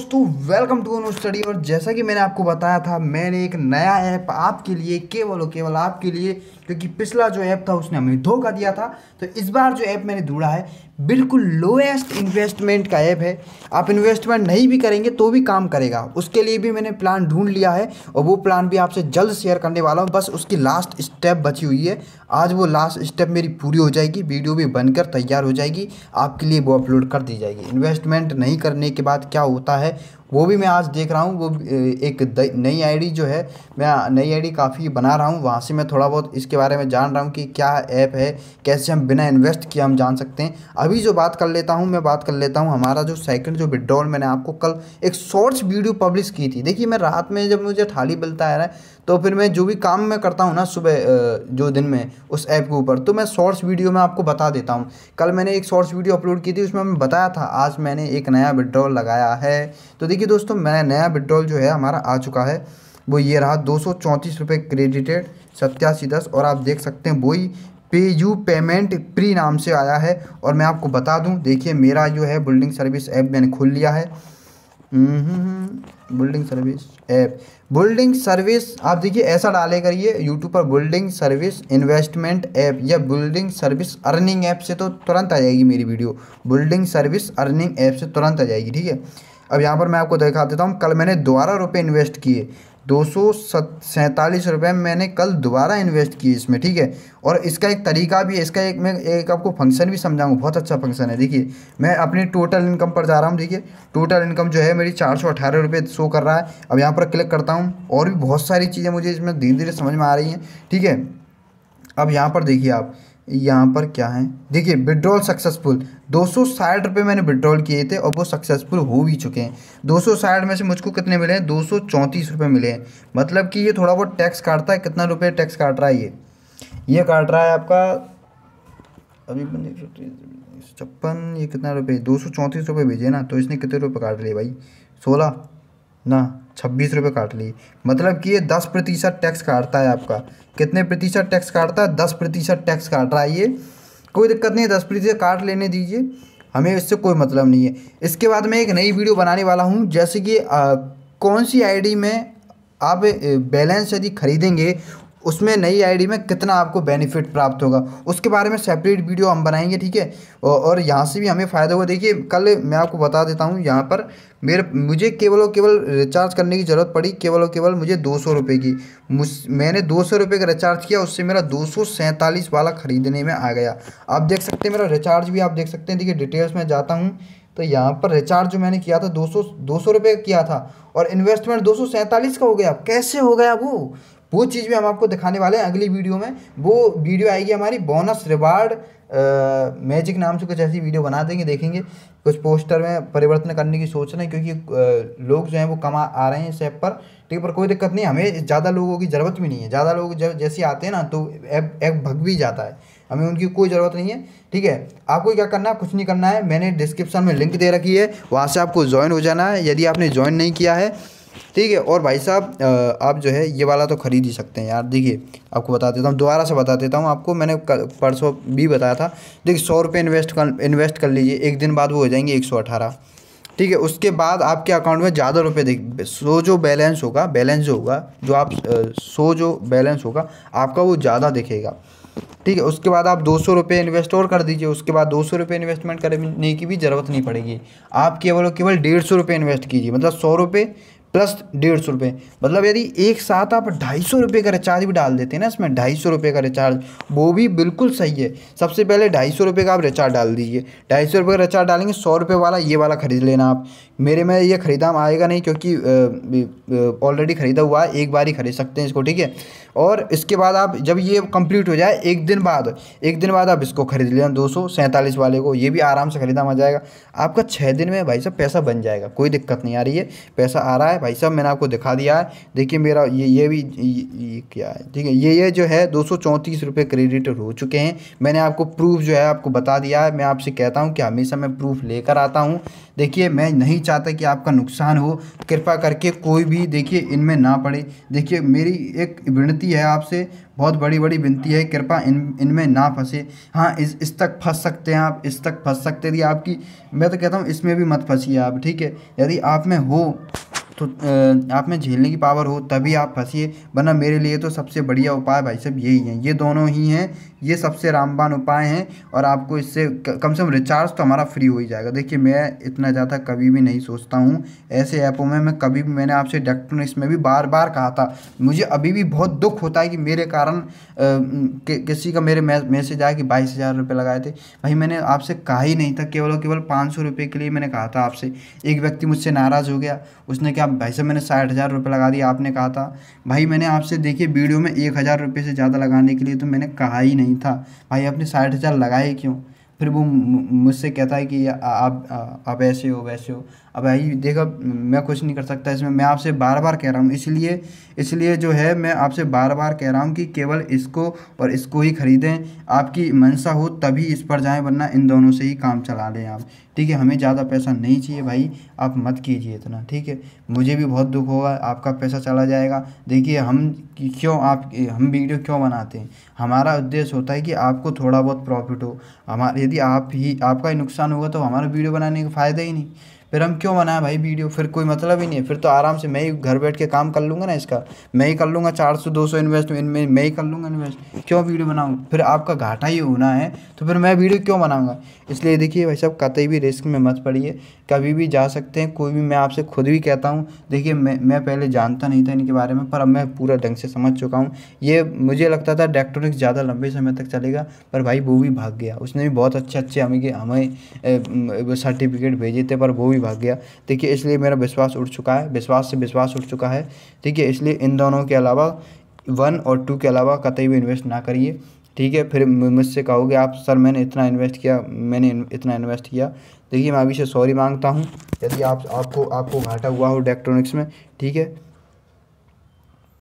दोस्तों welcome to Anu study और जैसा कि मैंने आपको बताया था मैंने एक नया ऐप आपके लिए केवल और केवल आपके लिए क्योंकि पिछला जो ऐप था उसने हमें धोखा दिया था तो इस बार जो ऐप मैंने ढूंढा है बिल्कुल लोएस्ट इन्वेस्टमेंट का ऐप है आप इन्वेस्टमेंट नहीं भी करेंगे तो भी काम करेगा उसके लिए भी मैंने प्लान ढूंढ लिया है और वो प्लान भी आपसे जल्द शेयर करने वाला हूँ बस उसकी लास्ट स्टेप बची हुई है आज वो लास्ट स्टेप मेरी पूरी हो जाएगी वीडियो भी बनकर तैयार हो जाएगी आपके लिए वो अपलोड कर दी जाएगी इन्वेस्टमेंट नहीं करने के बाद क्या होता है वो भी मैं आज देख रहा हूँ वो एक नई आईडी जो है मैं नई आईडी काफ़ी बना रहा हूँ वहाँ से मैं थोड़ा बहुत इसके बारे में जान रहा हूँ कि क्या ऐप है कैसे हम बिना इन्वेस्ट किए हम जान सकते हैं अभी जो बात कर लेता हूँ मैं बात कर लेता हूँ हमारा जो सेकंड जो विड्रॉल मैंने आपको कल एक शॉर्ट्स वीडियो पब्लिश की थी देखिए मैं रात में जब मुझे थाली रहा है तो फिर मैं जो भी काम मैं करता हूँ ना सुबह जो दिन में उस ऐप के ऊपर तो मैं शॉर्ट्स वीडियो में आपको बता देता हूँ कल मैंने एक शॉर्ट्स वीडियो अपलोड की थी उसमें मैं बताया था आज मैंने एक नया विड्रॉल लगाया है तो देखिए दोस्तों मैं नया विड्रॉल जो है हमारा आ चुका है वो ये रहा दो सौ क्रेडिटेड सत्यासी दस और आप देख सकते हैं वही पे यू पेमेंट प्री नाम से आया है और मैं आपको बता दूं देखिए मेरा जो है बिल्डिंग सर्विस ऐप मैंने खोल लिया है building service app building service आप देखिए ऐसा डाले करिए यूट्यूब पर बिल्डिंग सर्विस इन्वेस्टमेंट ऐप या बिल्डिंग सर्विस अर्निंग ऐप से तो तुरंत आ जाएगी मेरी video building service earning app से तुरंत आ जाएगी ठीक है अब यहाँ पर मैं आपको दिखा देता हूँ कल मैंने दोबारा रुपये इन्वेस्ट किए दो सौ सैंतालीस रुपये मैंने कल दोबारा इन्वेस्ट किए इसमें ठीक है और इसका एक तरीका भी है इसका एक मैं एक आपको फंक्शन भी समझाऊँ बहुत अच्छा फंक्शन है देखिए मैं अपनी टोटल इनकम पर जा रहा हूँ देखिए टोटल इनकम जो है मेरी चार सौ रुपये शो कर रहा है अब यहाँ पर क्लिक करता हूँ और भी बहुत सारी चीज़ें मुझे इसमें धीरे धीरे समझ में आ रही हैं ठीक है अब यहाँ पर देखिए आप यहाँ पर क्या है देखिए विड्रॉल सक्सेसफुल दो सौ साठ रुपये मैंने विड्रॉल किए थे और वो सक्सेसफुल हो भी चुके हैं दो सौ साठ में से मुझको कितने मिले हैं दो सौ चौंतीस रुपये मिले हैं मतलब कि ये थोड़ा बहुत टैक्स काटता है कितना रुपये टैक्स काट रहा है ये ये काट रहा है आपका अभी छप्पन ये कितना रुपये दो सौ चौंतीस रुपये भेजे ना तो इसने कितने रुपये काट लिए भाई सोलह ना छब्बीस रुपये काट लिए मतलब कि ये दस प्रतिशत टैक्स काटता है आपका कितने प्रतिशत टैक्स काटता है दस प्रतिशत टैक्स काट रहा है ये कोई दिक्कत नहीं है दस प्रतिशत काट लेने दीजिए हमें इससे कोई मतलब नहीं है इसके बाद मैं एक नई वीडियो बनाने वाला हूँ जैसे कि आ, कौन सी आईडी में आप बैलेंस यदि खरीदेंगे उसमें नई आईडी में कितना आपको बेनिफिट प्राप्त होगा उसके बारे में सेपरेट वीडियो हम बनाएंगे ठीक है और यहाँ से भी हमें फ़ायदा हुआ देखिए कल मैं आपको बता देता हूँ यहाँ पर मेरे मुझे केवल और केवल रिचार्ज करने की ज़रूरत पड़ी केवल और केवल मुझे दो सौ रुपये की मुझ मैंने दो सौ रुपये का रिचार्ज किया उससे मेरा दो सौ सैंतालीस वाला ख़रीदने में आ गया आप देख सकते हैं मेरा रिचार्ज भी आप देख सकते हैं देखिए डिटेल्स में जाता हूँ तो यहाँ पर रिचार्ज जो मैंने किया था दो सौ दो सौ रुपये किया था और इन्वेस्टमेंट दो सौ सैंतालीस का हो गया कैसे हो गया वो वो चीज़ भी हम आपको दिखाने वाले हैं अगली वीडियो में वो वीडियो आएगी हमारी बोनस रिवार्ड मैजिक नाम से कुछ ऐसी वीडियो बना देंगे देखेंगे कुछ पोस्टर में परिवर्तन करने की सोच रहे हैं क्योंकि लोग जो हैं वो कमा आ रहे हैं इस ऐप पर ठीक पर कोई दिक्कत नहीं हमें ज़्यादा लोगों की ज़रूरत भी नहीं है ज़्यादा लोग जब जैसे आते हैं ना तो ऐप ऐप भग भी जाता है हमें उनकी कोई ज़रूरत नहीं है ठीक है आपको क्या करना है कुछ नहीं करना है मैंने डिस्क्रिप्शन में लिंक दे रखी है वहाँ से आपको ज्वाइन हो जाना है यदि आपने ज्वाइन नहीं किया है ठीक है और भाई साहब आप जो है ये वाला तो खरीद ही सकते हैं यार देखिए आपको बता देता हूँ दोबारा से बता देता हूँ आपको मैंने परसों भी बताया था देखिए सौ रुपये इन्वेस्ट कर इन्वेस्ट कर लीजिए एक दिन बाद वो हो जाएंगे एक सौ अठारह ठीक है उसके बाद आपके अकाउंट में ज़्यादा रुपये देख सो जो बैलेंस होगा बैलेंस जो होगा जो आप सो जो बैलेंस होगा आपका वो ज़्यादा दिखेगा ठीक है उसके बाद आप दो सौ रुपये इन्वेस्ट और कर दीजिए उसके बाद दो सौ रुपये इन्वेस्टमेंट करने की भी ज़रूरत नहीं पड़ेगी आप केवल और केवल डेढ़ सौ रुपये इन्वेस्ट कीजिए मतलब सौ रुपये प्लस डेढ़ सौ रुपये मतलब यदि एक साथ आप ढाई सौ रुपये का रिचार्ज भी डाल देते हैं ना इसमें ढाई सौ रुपये का रिचार्ज वो भी बिल्कुल सही है सबसे पहले ढाई सौ रुपये का आप रिचार्ज डाल दीजिए ढाई सौ रुपये का रिचार्ज डालेंगे सौ रुपये वाला ये वाला खरीद लेना आप मेरे में ये खरीदा आएगा नहीं क्योंकि ऑलरेडी ख़रीदा हुआ है एक बार ही खरीद सकते हैं इसको ठीक है और इसके बाद आप जब ये कंप्लीट हो जाए एक दिन बाद एक दिन बाद आप इसको खरीद लेना दो सौ सैंतालीस वाले को ये भी आराम से खरीदा आ जाएगा आपका छः दिन में भाई साहब पैसा बन जाएगा कोई दिक्कत नहीं आ रही है पैसा आ रहा है भाई साहब मैंने आपको दिखा दिया है देखिए मेरा ये ये भी ये, ये क्या है ठीक है ये ये जो है दो सौ क्रेडिट हो चुके हैं मैंने आपको प्रूफ जो है आपको बता दिया है मैं आपसे कहता हूँ कि हमेशा मैं प्रूफ लेकर आता हूँ देखिए मैं नहीं चाहता कि आपका नुकसान हो कृपा करके कोई भी देखिए इनमें ना पड़े देखिए मेरी एक विनती है आपसे बहुत बड़ी बड़ी विनती है कृपा इन इनमें ना फंसे हाँ इस इस तक फंस सकते हैं आप इस तक फंस सकते यदि आपकी मैं तो कहता हूँ इसमें भी मत फंसिए आप ठीक है यदि आप में हो तो आप में झेलने की पावर हो तभी आप फंसीए वरना मेरे लिए तो सबसे बढ़िया उपाय भाई साहब यही हैं ये दोनों ही हैं ये सबसे रामबान उपाय हैं और आपको इससे कम से कम रिचार्ज तो हमारा फ्री हो ही जाएगा देखिए मैं इतना ज़्यादा कभी भी नहीं सोचता हूँ ऐसे ऐपों में मैं कभी भी मैंने आपसे इलेक्ट्रॉनिक्स में भी बार बार कहा था मुझे अभी भी बहुत दुख होता है कि मेरे कारण किसी का मेरे मैसेज आया कि बाईस हज़ार रुपये लगाए थे भाई मैंने आपसे कहा ही नहीं था केवल और केवल पाँच सौ रुपये के लिए मैंने कहा था आपसे एक व्यक्ति मुझसे नाराज़ हो गया उसने क्या मतलब भाई साहब मैंने साठ हज़ार रुपये लगा दिया आपने कहा था भाई मैंने आपसे देखिए वीडियो में एक हज़ार रुपये से ज़्यादा लगाने के लिए तो मैंने कहा ही नहीं था भाई आपने साठ हज़ार लगाए क्यों फिर वो मुझसे कहता है कि आप आप ऐसे हो वैसे हो अब आई देखो मैं कुछ नहीं कर सकता इसमें मैं आपसे बार बार कह रहा हूँ इसलिए इसलिए जो है मैं आपसे बार बार कह रहा हूँ कि केवल इसको और इसको ही ख़रीदें आपकी मनसा हो तभी इस पर जाएं वरना इन दोनों से ही काम चला लें आप ठीक है हमें ज़्यादा पैसा नहीं चाहिए भाई आप मत कीजिए इतना ठीक है मुझे भी बहुत दुख होगा आपका पैसा चला जाएगा देखिए हम क्यों आप हम वीडियो क्यों बनाते हैं हमारा उद्देश्य होता है कि आपको थोड़ा बहुत प्रॉफिट हो हमारा यदि आप ही आपका ही नुकसान होगा तो हमारा वीडियो बनाने का फ़ायदा ही नहीं फिर हम क्यों बनाए भाई वीडियो फिर कोई मतलब ही नहीं है फिर तो आराम से मैं ही घर बैठ के काम कर लूँगा ना इसका मैं ही कर लूँगा चार सौ दो सौ इन्वेस्ट इनमें मैं ही कर लूँगा इन्वेस्ट क्यों वीडियो बनाऊँ फिर आपका घाटा ही होना है तो फिर मैं वीडियो क्यों बनाऊँगा इसलिए देखिए भाई साहब कतई भी रिस्क में मत पड़िए कभी भी जा सकते हैं कोई भी मैं आपसे खुद भी कहता हूँ देखिए मैं मैं पहले जानता नहीं था इनके बारे में पर अब मैं पूरा ढंग से समझ चुका हूँ ये मुझे लगता था इलेक्ट्रॉनिक्स ज़्यादा लंबे समय तक चलेगा पर भाई वो भी भाग गया उसने भी बहुत अच्छे अच्छे हमें हमें सर्टिफिकेट भेजे थे पर वो भी नहीं भाग गया ठीक है इसलिए मेरा विश्वास उठ चुका है विश्वास से विश्वास उठ चुका है ठीक है इसलिए इन दोनों के अलावा वन और टू के अलावा कतई भी इन्वेस्ट ना करिए ठीक है फिर मुझसे कहोगे आप सर मैंने इतना इन्वेस्ट किया मैंने इतना इन्वेस्ट किया देखिए मैं अभी से सॉरी मांगता हूँ यदि आप आपको आपको घाटा हुआ हो इलेक्ट्रॉनिक्स में ठीक है